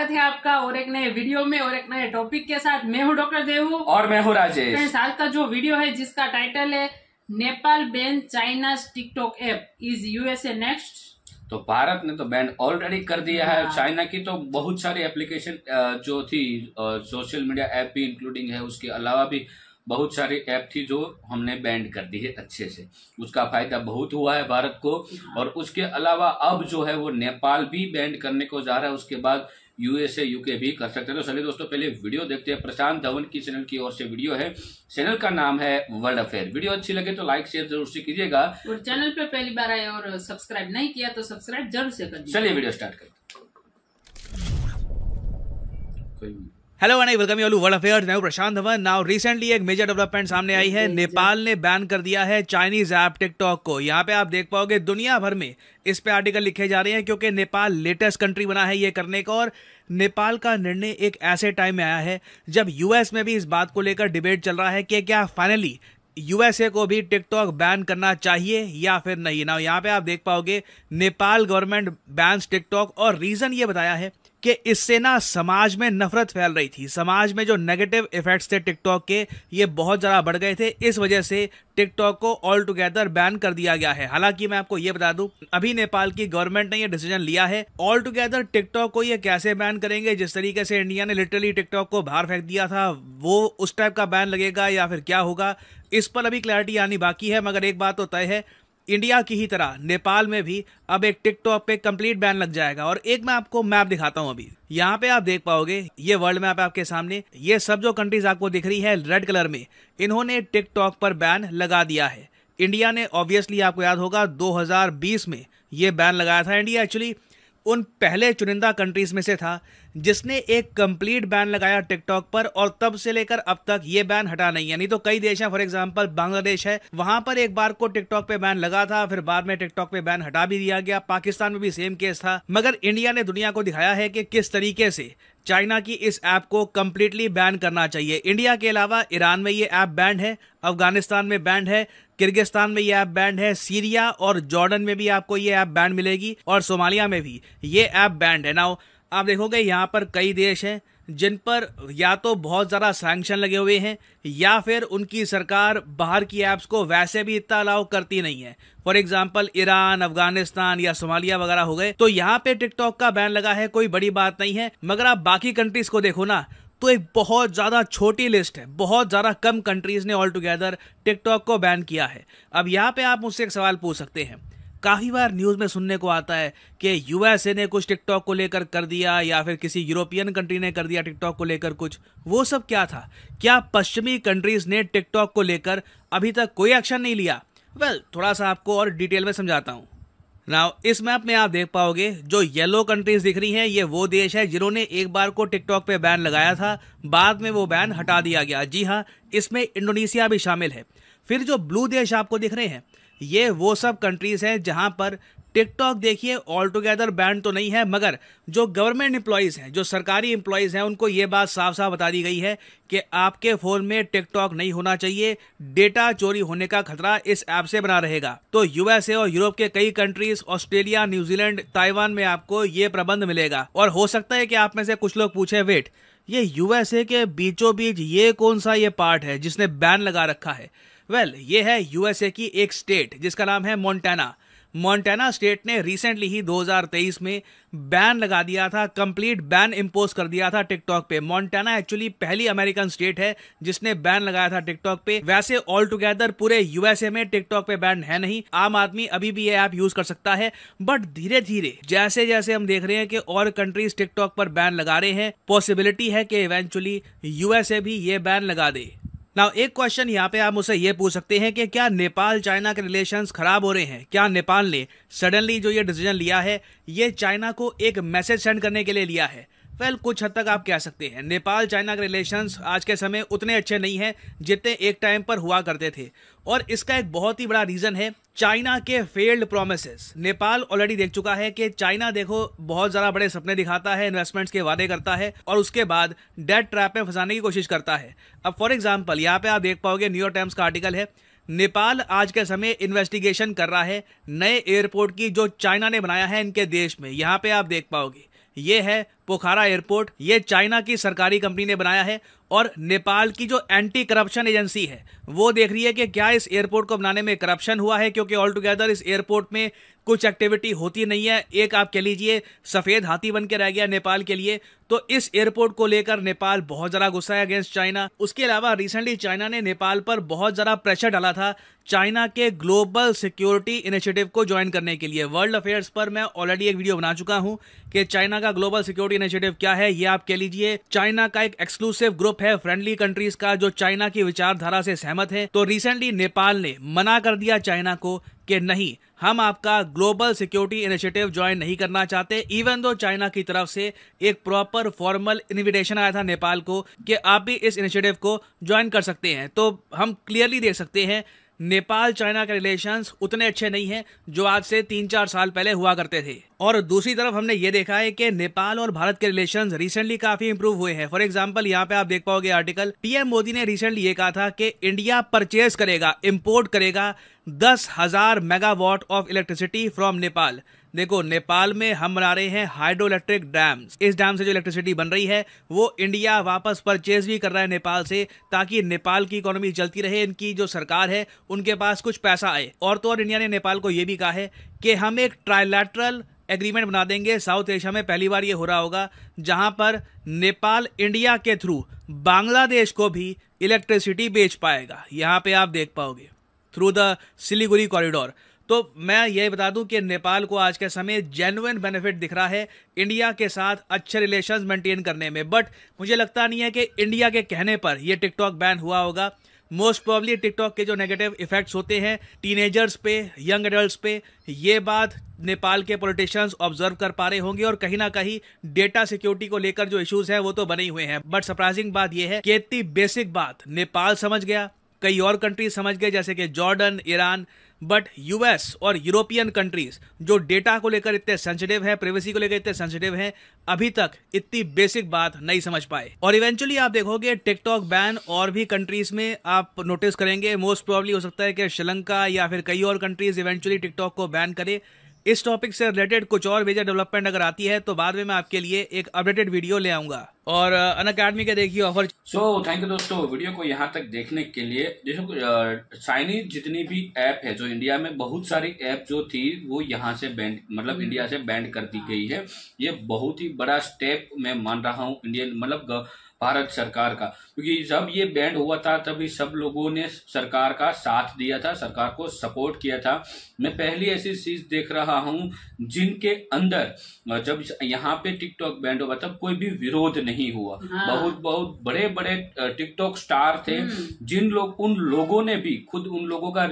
स्वागत है आपका और एक नए वीडियो में और एक नए टॉपिक के साथ मैं हूं डॉक्टर देवू और मैं हूं राजेश आज का जो वीडियो है जिसका टाइटल है Nepal ban China TikTok app is USA next तो भारत ने तो बैन ऑलरेडी कर दिया है हाँ। चाइना की तो बहुत सारी एप्लीकेशन जो थी सोशल मीडिया ऐप भी इंक्लूडिंग है उसके अलावा भी बहुत सारी ऐप थी जो हमने बैंड कर दी है अच्छे से उसका फायदा बहुत हुआ है भारत को हाँ। और उसके अलावा अब जो है वो नेपाल भी बैंड करने को जा रहा है उसके बाद यूएसए यूके भी कर सकते हैं तो चलिए दोस्तों पहले वीडियो देखते हैं प्रशांत धवन की चैनल की ओर से वीडियो है चैनल का नाम है वर्ल्ड अफेयर वीडियो अच्छी लगे तो लाइक शेयर जरूर से कीजिएगा और चैनल पर पहली बार आए और सब्सक्राइब नहीं किया तो सब्सक्राइब जरूर से कर चलिए वीडियो स्टार्ट करते हेलो अनाई वेलकम यू वर्ल्ड अफेयर्स मैं प्रशांत धवन नाउ रिसेंटली एक मेजर डेवलपमेंट सामने आई है नेपाल ने बैन कर दिया है चाइनीज ऐप टिकटॉक को यहाँ पे आप देख पाओगे दुनिया भर में इस पे आर्टिकल लिखे जा रहे हैं क्योंकि नेपाल लेटेस्ट कंट्री बना है ये करने का और नेपाल का निर्णय एक ऐसे टाइम में आया है जब यूएस में भी इस बात को लेकर डिबेट चल रहा है कि क्या फाइनली यूएसए को भी टिकटॉक बैन करना चाहिए या फिर नहीं ना यहाँ पे आप देख पाओगे नेपाल गवर्नमेंट बैन टिकटॉक और रीज़न ये बताया है कि इससे ना समाज में नफरत फैल रही थी समाज में जो नेगेटिव इफेक्ट्स थे टिकटॉक के ये बहुत ज़्यादा बढ़ गए थे इस वजह से टिकटॉक को ऑल टुगेदर बैन कर दिया गया है हालांकि मैं आपको ये बता दूं अभी नेपाल की गवर्नमेंट ने ये डिसीजन लिया है ऑल टुगेदर टिकटॉक को ये कैसे बैन करेंगे जिस तरीके से इंडिया ने लिटरली टिकटॉक को बाहर फेंक दिया था वो उस टाइप का बैन लगेगा या फिर क्या होगा इस पर अभी क्लैरिटी आनी बाकी है मगर एक बात तो तय है इंडिया की ही तरह नेपाल में भी अब एक टिकटॉक पे कंप्लीट बैन लग जाएगा और एक मैं आपको मैप दिखाता हूँ अभी यहाँ पे आप देख पाओगे ये वर्ल्ड मैप आपके सामने ये सब जो कंट्रीज आपको दिख रही है रेड कलर में इन्होंने टिकटॉक पर बैन लगा दिया है इंडिया ने ऑब्वियसली आपको याद होगा 2020 में ये बैन लगाया था इंडिया एक्चुअली उन पहले चुनिंदा कंट्रीज़ में से था जिसने एक कंप्लीट बैन लगाया टिकटॉक पर और तब से लेकर अब तक ये बैन हटा नहीं यानी तो कई देश हैं फॉर एग्जांपल बांग्लादेश है वहां पर एक बार को टिकटॉक पे बैन लगा था फिर बाद में टिकटॉक पे बैन हटा भी दिया गया पाकिस्तान में भी सेम केस था मगर इंडिया ने दुनिया को दिखाया है कि किस तरीके से चाइना की इस ऐप को कम्प्लीटली बैन करना चाहिए इंडिया के अलावा ईरान में ये ऐप बैंड है अफगानिस्तान में बैंड है किर्गिस्तान में ये ऐप बैंड है सीरिया और जॉर्डन में भी आपको ये ऐप बैंड मिलेगी और सोमालिया में भी ये ऐप बैंड है ना आप देखोगे यहाँ पर कई देश हैं जिन पर या तो बहुत ज़्यादा सैंक्शन लगे हुए हैं या फिर उनकी सरकार बाहर की ऐप्स को वैसे भी इतना अलाउ करती नहीं है फॉर एग्जाम्पल ईरान अफगानिस्तान या सोमालिया वगैरह हो गए तो यहाँ पे टिकटॉक का बैन लगा है कोई बड़ी बात नहीं है मगर आप बाकी कंट्रीज को देखो ना तो एक बहुत ज़्यादा छोटी लिस्ट है बहुत ज़्यादा कम कंट्रीज़ ने ऑल टुगेदर टिकटॉक को बैन किया है अब यहाँ पे आप मुझसे एक सवाल पूछ सकते हैं काफ़ी बार न्यूज़ में सुनने को आता है कि यूएसए ने कुछ टिकटॉक को लेकर कर दिया या फिर किसी यूरोपियन कंट्री ने कर दिया टिकटॉक को लेकर कुछ वो सब क्या था क्या पश्चिमी कंट्रीज़ ने टिकटॉक को लेकर अभी तक कोई एक्शन नहीं लिया वेल well, थोड़ा सा आपको और डिटेल में समझाता हूँ नाउ इस मैप में आप देख पाओगे जो येलो कंट्रीज दिख रही हैं ये वो देश है जिन्होंने एक बार को टिकटॉक पे बैन लगाया था बाद में वो बैन हटा दिया गया जी हाँ इसमें इंडोनेशिया भी शामिल है फिर जो ब्लू देश आपको दिख रहे हैं ये वो सब कंट्रीज़ हैं जहाँ पर टिकटॉक देखिए ऑल टुगेदर बैंड तो नहीं है मगर जो गवर्नमेंट एम्प्लॉयज़ हैं जो सरकारी एम्प्लॉयज़ हैं उनको ये बात साफ साफ बता दी गई है कि आपके फ़ोन में टिकटॉक नहीं होना चाहिए डेटा चोरी होने का खतरा इस ऐप से बना रहेगा तो यूएसए और यूरोप के कई कंट्रीज ऑस्ट्रेलिया न्यूजीलैंड ताइवान में आपको ये प्रबंध मिलेगा और हो सकता है कि आप में से कुछ लोग पूछे वेट ये यूएसए के बीचों बीच ये कौन सा ये पार्ट है जिसने बैन लगा रखा है वेल well, ये है यूएसए की एक स्टेट जिसका नाम है मोन्टाना मोन्टाना स्टेट ने रिसेंटली ही 2023 में बैन लगा दिया था कंप्लीट बैन इम्पोज कर दिया था टिकटॉक पे मोन्टाना एक्चुअली पहली अमेरिकन स्टेट है जिसने बैन लगाया था टिकटॉक पे वैसे ऑल टुगेदर पूरे यूएसए में टिकटॉक पे बैन है नहीं आम आदमी अभी भी ये ऐप यूज कर सकता है बट धीरे धीरे जैसे जैसे हम देख रहे हैं कि और कंट्रीज टिकटॉक पर बैन लगा रहे हैं पॉसिबिलिटी है कि इवेंचुअली यूएसए भी ये बैन लगा दे ना एक क्वेश्चन यहाँ पे आप मुझसे ये पूछ सकते हैं कि क्या नेपाल चाइना के रिलेशंस खराब हो रहे हैं क्या नेपाल ने सडनली जो ये डिसीजन लिया है ये चाइना को एक मैसेज सेंड करने के लिए लिया है वेल well, कुछ हद तक आप कह सकते हैं नेपाल चाइना के रिलेशंस आज के समय उतने अच्छे नहीं हैं जितने एक टाइम पर हुआ करते थे और इसका एक बहुत ही बड़ा रीज़न है चाइना के फेल्ड प्रोमिस नेपाल ऑलरेडी देख चुका है कि चाइना देखो बहुत ज़्यादा बड़े सपने दिखाता है इन्वेस्टमेंट्स के वादे करता है और उसके बाद डेट ट्रैप में फंसाने की कोशिश करता है अब फॉर एग्जाम्पल यहाँ पर आप देख पाओगे न्यूयॉर्क टाइम्स का आर्टिकल है नेपाल आज के समय इन्वेस्टिगेशन कर रहा है नए एयरपोर्ट की जो चाइना ने बनाया है इनके देश में यहाँ पे आप देख पाओगे ये है पोखारा एयरपोर्ट ये चाइना की सरकारी कंपनी ने बनाया है और नेपाल की जो एंटी करप्शन एजेंसी है वो देख रही है कि क्या इस एयरपोर्ट को बनाने में करप्शन हुआ है क्योंकि ऑल टुगेदर इस एयरपोर्ट में कुछ एक्टिविटी होती नहीं है एक आप कह लीजिए सफ़ेद हाथी बन के रह गया नेपाल के लिए तो इस एयरपोर्ट को लेकर नेपाल बहुत ज़रा गुस्सा है अगेंस्ट चाइना उसके अलावा रिसेंटली चाइना ने नेपाल पर बहुत ज़रा प्रेशर डाला था चाइना के ग्लोबल सिक्योरिटी इनिशिएटिव को ज्वाइन करने के लिए वर्ल्ड अफेयर्स पर मैं ऑलरेडी एक वीडियो बना चुका हूँ कि चाइना का ग्लोबल सिक्योरिटी इनिशिएटिव क्या है ये आप कह लीजिए चाइना का एक एक्सक्लूसिव ग्रुप है फ्रेंडली कंट्रीज का जो चाइना की विचारधारा से सहमत है तो रिसेंटली नेपाल ने मना कर दिया चाइना को कि नहीं हम आपका ग्लोबल सिक्योरिटी इनिशिएटिव ज्वाइन नहीं करना चाहते इवन दो चाइना की तरफ से एक प्रॉपर फॉर्मल इनविटेशन आया था नेपाल को कि आप भी इस इनिशिएटिव को ज्वाइन कर सकते हैं तो हम क्लियरली देख सकते हैं नेपाल चाइना के रिलेशंस उतने अच्छे नहीं हैं जो आज से तीन चार साल पहले हुआ करते थे और दूसरी तरफ हमने ये देखा है कि नेपाल और भारत के रिलेशन रिसेंटली काफी इंप्रूव हुए हैं फॉर एग्जाम्पल यहाँ पे आप देख पाओगे आर्टिकल पीएम मोदी ने रिसेंटली ये कहा था कि इंडिया परचेज करेगा इम्पोर्ट करेगा दस हजार megawatt of electricity from Nepal देखो नेपाल में हम बना रहे हैं हाइड्रो इलेक्ट्रिक डैम इस डैम से जो इलेक्ट्रिसिटी बन रही है वो इंडिया वापस परचेज भी कर रहा है नेपाल से ताकि नेपाल की इकोनॉमी चलती रहे इनकी जो सरकार है उनके पास कुछ पैसा आए और तो और इंडिया ने नेपाल को ये भी कहा है कि हम एक ट्राइलैटरल एग्रीमेंट बना देंगे साउथ एशिया में पहली बार ये हो रहा होगा जहां पर नेपाल इंडिया के थ्रू बांग्लादेश को भी इलेक्ट्रिसिटी बेच पाएगा यहाँ पे आप देख पाओगे थ्रू द सिलीगुड़ी कॉरिडोर तो मैं ये बता दूं कि नेपाल को आज के समय जेनुअन बेनिफिट दिख रहा है इंडिया के साथ अच्छे रिलेशंस मेंटेन करने में बट मुझे लगता नहीं है कि इंडिया के कहने पर यह टिकटॉक बैन हुआ होगा मोस्ट प्रॉब्ली टिकटॉक के जो नेगेटिव इफेक्ट्स होते हैं टीनेजर्स पे यंग एडल्ट पे ये बात नेपाल के पॉलिटिशियंस ऑब्जर्व कर पा रहे होंगे और कहीं ना कहीं डेटा सिक्योरिटी को लेकर जो इश्यूज हैं वो तो बने हुए हैं बट सरप्राइजिंग बात यह है कि इतनी बेसिक बात नेपाल समझ गया कई और कंट्रीज समझ गए जैसे कि जॉर्डन ईरान बट यूएस और यूरोपियन कंट्रीज जो डेटा को लेकर इतने सेंसिटिव हैं प्रिवेसी को लेकर इतने सेंसिटिव हैं अभी तक इतनी बेसिक बात नहीं समझ पाए और इवेंचुअली आप देखोगे टिकटॉक बैन और भी कंट्रीज में आप नोटिस करेंगे मोस्ट प्रॉब्ली हो सकता है कि श्रीलंका या फिर कई और कंट्रीज इवेंचुअली टिकटॉक को बैन करे इस टॉपिक से रिलेटेड कुछ और मेजर डेवलपमेंट अगर आती है तो बाद में मैं आपके लिए एक अपडेटेड वीडियो ले आऊंगा और अन अकेडमी का देखिए ऑफर सो थैंक यू दोस्तों वीडियो को यहाँ तक देखने के लिए देखो चाइनीज जितनी भी ऐप है जो इंडिया में बहुत सारी ऐप जो थी वो यहाँ से बैंड मतलब इंडिया हम्म। से बैंड कर दी गई है ये बहुत ही बड़ा स्टेप मैं मान रहा हूँ इंडियन मतलब भारत सरकार का क्योंकि जब ये बैंड हुआ था तभी सब लोगों ने सरकार का साथ दिया था सरकार को सपोर्ट किया था मैं पहली ऐसी चीज देख रहा हूं जिनके अंदर जब यहाँ पे टिकटॉक बैंड हुआ तब कोई भी विरोध नहीं हुआ हाँ। बहुत बहुत बड़े बड़े टिकटॉक स्टार थे हम्म। जिन लोग उन लोगों ने भी खुद उन लोगों का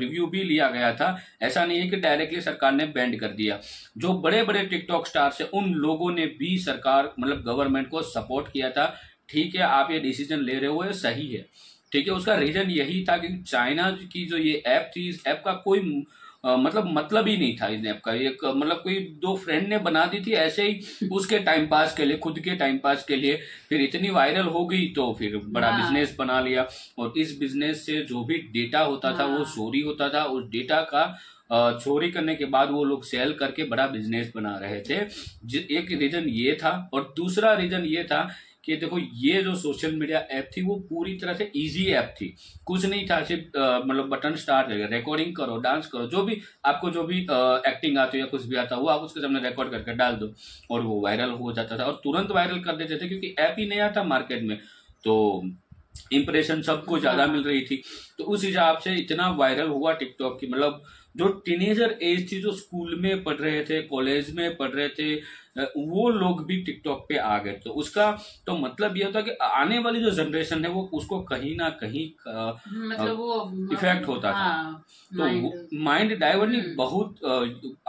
रिव्यू भी लिया गया था ऐसा नहीं है कि डायरेक्टली सरकार ने बैंड कर दिया जो बड़े बड़े टिकटॉक स्टार थे उन लोगों ने भी सरकार मतलब गवर्नमेंट को सपोर्ट किया था ठीक है आप ये डिसीजन ले रहे हो ये सही है ठीक है उसका रीज़न यही था कि चाइना की जो ये ऐप थी इस ऐप का कोई आ, मतलब मतलब ही नहीं था इस ऐप का एक मतलब कोई दो फ्रेंड ने बना दी थी ऐसे ही उसके टाइम पास के लिए खुद के टाइम पास के लिए फिर इतनी वायरल हो गई तो फिर बड़ा बिजनेस हाँ। बना लिया और इस बिजनेस से जो भी डेटा होता था वो हाँ। चोरी होता था उस डेटा का चोरी करने के बाद वो लोग सेल करके बड़ा बिजनेस बना रहे थे एक रीजन ये था और दूसरा रीजन ये था कि देखो ये जो सोशल मीडिया ऐप थी वो पूरी तरह से इजी ऐप थी कुछ नहीं था सिर्फ मतलब बटन स्टार्ट रिकॉर्डिंग करो डांस करो जो भी आपको जो भी एक्टिंग आती है या कुछ भी आता वो आप उसके सामने रिकॉर्ड करके डाल दो और वो वायरल हो जाता था और तुरंत वायरल कर देते थे क्योंकि ऐप ही नया था मार्केट में तो इंप्रेशन सबको ज़्यादा मिल रही थी तो उस हिसाब से इतना वायरल हुआ टिकटॉक की मतलब जो टीनेजर एज थी जो स्कूल में पढ़ रहे थे कॉलेज में पढ़ रहे थे वो लोग भी टिकटॉक पे आ गए तो उसका तो मतलब ये होता कि आने वाली जो जनरेशन है वो उसको कहीं ना कहीं मतलब वो इफेक्ट होता था हाँ, तो माइंड हम्म। डाइवर्ट बहुत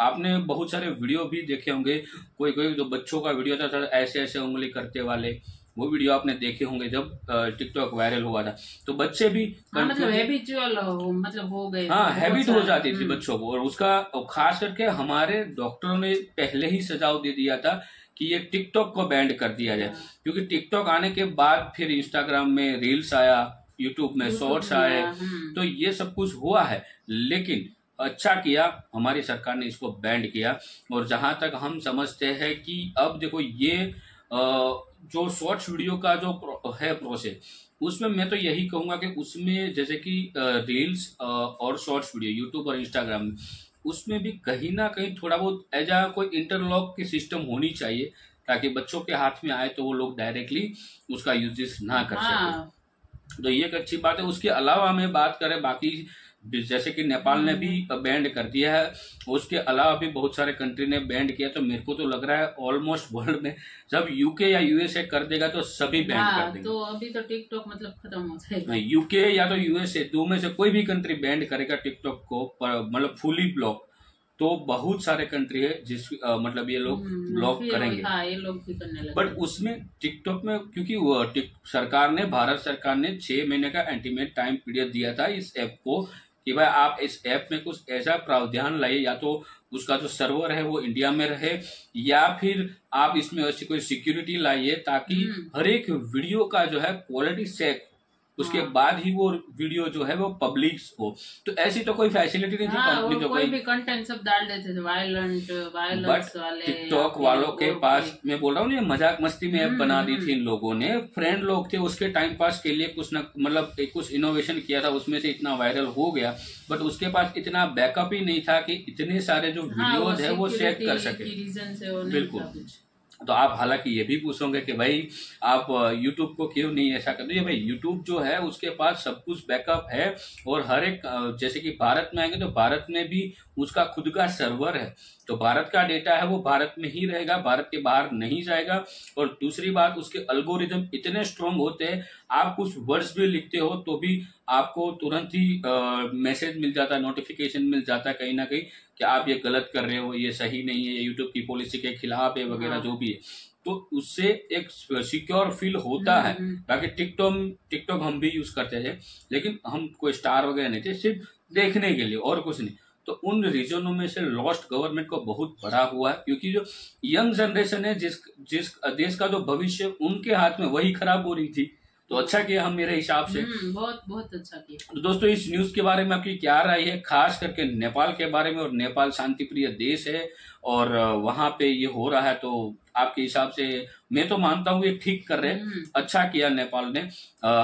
आपने बहुत सारे वीडियो भी देखे होंगे कोई कोई जो बच्चों का वीडियो था ऐसे ऐसे उंगली करते वाले वो वीडियो आपने देखे होंगे जब टिकटॉक वायरल हुआ था तो बच्चे भी हाँ, मतलब हैबिचुअल मतलब हो गए हाँ हैबिट हो जाती थी हम्म। बच्चों को और उसका खास करके हमारे डॉक्टरों ने पहले ही सजाव दे दिया था कि ये टिकटॉक को बैंड कर दिया जाए हाँ। क्योंकि टिकटॉक आने के बाद फिर इंस्टाग्राम में रील्स आया यूट्यूब में शॉर्ट्स आए हम्म। तो ये सब कुछ हुआ है लेकिन अच्छा किया हमारी सरकार ने इसको बैंड किया और जहां तक हम समझते हैं कि अब देखो ये जो शॉर्ट्स वीडियो का जो है प्रोसेस उसमें मैं तो यही कहूंगा कि उसमें जैसे कि रील्स और शॉर्ट्स वीडियो यूट्यूब और इंस्टाग्राम उसमें भी कहीं ना कहीं थोड़ा बहुत एज आ कोई इंटरलॉक की सिस्टम होनी चाहिए ताकि बच्चों के हाथ में आए तो वो लोग डायरेक्टली उसका यूजेस ना कर हाँ। तो ये एक अच्छी बात है उसके अलावा हमें बात करें बाकी जैसे कि नेपाल ने भी बैंड कर दिया है उसके अलावा भी बहुत सारे कंट्री ने बैंड किया तो मेरे को तो लग रहा है ऑलमोस्ट वर्ल्ड में जब यूके या यूएसए कर देगा तो सभी बैंड हाँ, कर देंगे तो अभी तो टिकटॉक मतलब खत्म हो जाएगा यूके या तो यूएसए दो में से कोई भी कंट्री बैंड करेगा टिकटॉक को मतलब फुली ब्लॉक तो बहुत सारे कंट्री है जिस आ, मतलब ये लोग ब्लॉक हम्म, करेंगे हाँ, ये लोग भी करने लगे बट उसमें टिकटॉक में क्योंकि सरकार ने भारत सरकार ने छह महीने का एंटीमेट टाइम पीरियड दिया था इस ऐप को कि भाई आप इस ऐप में कुछ ऐसा प्रावधान लाइए या तो उसका जो सर्वर है वो इंडिया में रहे या फिर आप इसमें ऐसी कोई सिक्योरिटी लाइए ताकि हम्म। हर एक वीडियो का जो है क्वालिटी चेक उसके हाँ। बाद ही वो वीडियो जो है वो पब्लिक हो तो ऐसी तो कोई फैसिलिटी नहीं थी कंपनी हाँ, तो कोई भी कंटेंट सब डाल देते थे वायलेंट वायलेंस वाले टिकटॉक वालों के पास मैं बोल रहा हूँ ना मजाक मस्ती में ऐप बना दी हम्म, थी इन लोगों ने फ्रेंड लोग थे उसके टाइम पास के लिए कुछ ना मतलब कुछ इनोवेशन किया था उसमें से इतना वायरल हो गया बट उसके पास इतना बैकअप ही नहीं था कि इतने सारे जो हाँ, वीडियोज है वो चेक कर सके बिल्कुल तो आप हालांकि ये भी पूछोगे कि भाई आप YouTube को क्यों नहीं ऐसा कर ये भाई YouTube जो है उसके पास सब कुछ बैकअप है और हर एक जैसे कि भारत में आएंगे तो भारत में भी उसका खुद का सर्वर है तो भारत का डेटा है वो भारत में ही रहेगा भारत के बाहर नहीं जाएगा और दूसरी बात उसके अल्गोरिदम इतने स्ट्रोंग होते हैं आप कुछ वर्ड्स भी लिखते हो तो भी आपको तुरंत ही मैसेज मिल जाता है नोटिफिकेशन मिल जाता है कहीं ना कहीं कि आप ये गलत कर रहे हो ये सही नहीं है ये यूट्यूब की पॉलिसी के खिलाफ है वगैरह हाँ। जो भी है तो उससे एक सिक्योर फील होता हम्म, है हम्म। बाकी टिकटॉक टिकटॉक हम भी यूज करते हैं लेकिन हम कोई स्टार वगैरह नहीं थे सिर्फ देखने के लिए और कुछ नहीं तो उन रीजनों में से लॉस्ट गवर्नमेंट को बहुत बड़ा हुआ है क्योंकि जो यंग जनरेशन है जिस जिस देश का जो भविष्य उनके हाथ में वही खराब हो रही थी तो अच्छा किया हम मेरे हिसाब से हम्म, बहुत बहुत अच्छा किया तो दोस्तों इस न्यूज के बारे में आपकी क्या राय है खास करके नेपाल के बारे में और नेपाल शांति प्रिय देश है और वहां पे ये हो रहा है तो आपके हिसाब से मैं तो मानता हूँ ये ठीक कर रहे हम्म। अच्छा किया नेपाल ने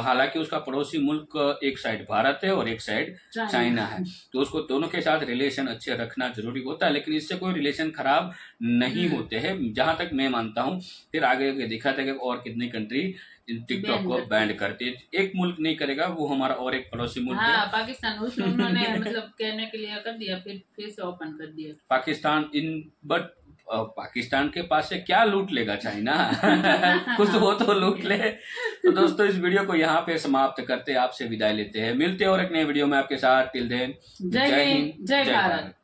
हालांकि उसका पड़ोसी मुल्क एक साइड भारत है और एक साइड चाइना है तो उसको दोनों के साथ रिलेशन अच्छे रखना जरूरी होता है लेकिन इससे कोई रिलेशन खराब नहीं हम्म। होते हैं जहां तक मैं मानता हूँ फिर आगे देखा था कि और कितनी कंट्री टिकटॉक को बैंड करती है एक मुल्क नहीं करेगा वो हमारा और एक पड़ोसी मुल्क हाँ, पाकिस्तान उन्होंने मतलब कहने के लिए कर दिया फिर फिर से ओपन कर दिया पाकिस्तान इन बट पाकिस्तान के पास से क्या लूट लेगा चाइना कुछ हो तो, तो लूट ले तो दोस्तों इस वीडियो को यहाँ पे समाप्त करते आपसे विदाई लेते हैं मिलते और एक नए वीडियो में आपके साथ टिल देन जय हिंद जय भारत